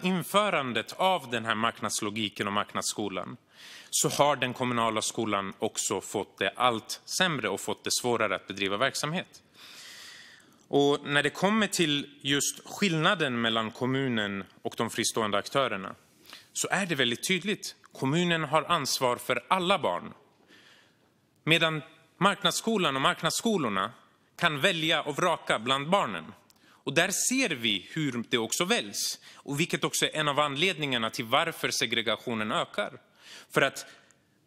sedan införandet av den här marknadslogiken och marknadsskolan så har den kommunala skolan också fått det allt sämre och fått det svårare att bedriva verksamhet. Och när det kommer till just skillnaden mellan kommunen och de fristående aktörerna så är det väldigt tydligt. Kommunen har ansvar för alla barn. Medan marknadsskolan och marknadsskolorna kan välja och vraka bland barnen. Och där ser vi hur det också väljs, och vilket också är en av anledningarna till varför segregationen ökar. För att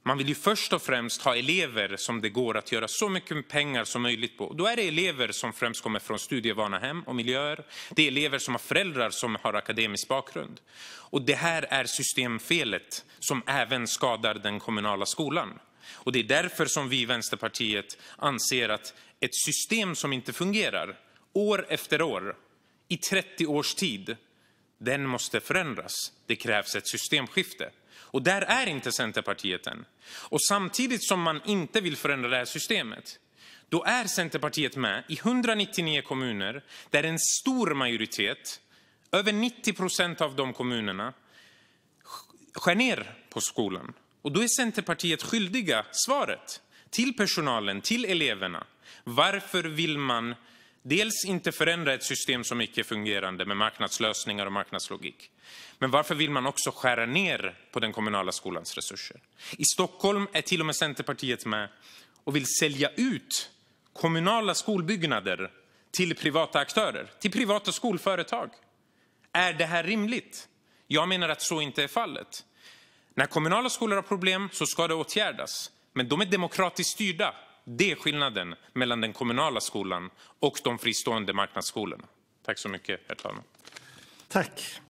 man vill ju först och främst ha elever som det går att göra så mycket pengar som möjligt på. Då är det elever som främst kommer från studievana hem och miljöer. Det är elever som har föräldrar som har akademisk bakgrund. Och det här är systemfelet som även skadar den kommunala skolan. Och det är därför som vi i Vänsterpartiet anser att ett system som inte fungerar år efter år i 30 års tid, den måste förändras. Det krävs ett systemskifte. Och där är inte Centerpartiet än. Och samtidigt som man inte vill förändra det här systemet, då är Centerpartiet med i 199 kommuner där en stor majoritet, över 90 procent av de kommunerna, skär ner på skolan. Och då är Centerpartiet skyldiga svaret till personalen, till eleverna. Varför vill man Dels inte förändra ett system som icke-fungerande med marknadslösningar och marknadslogik. Men varför vill man också skära ner på den kommunala skolans resurser? I Stockholm är till och med Centerpartiet med och vill sälja ut kommunala skolbyggnader till privata aktörer, till privata skolföretag. Är det här rimligt? Jag menar att så inte är fallet. När kommunala skolor har problem så ska det åtgärdas. Men de är demokratiskt styrda. Det är skillnaden mellan den kommunala skolan och de fristående marknadsskolorna. Tack så mycket, herr talman. Tack.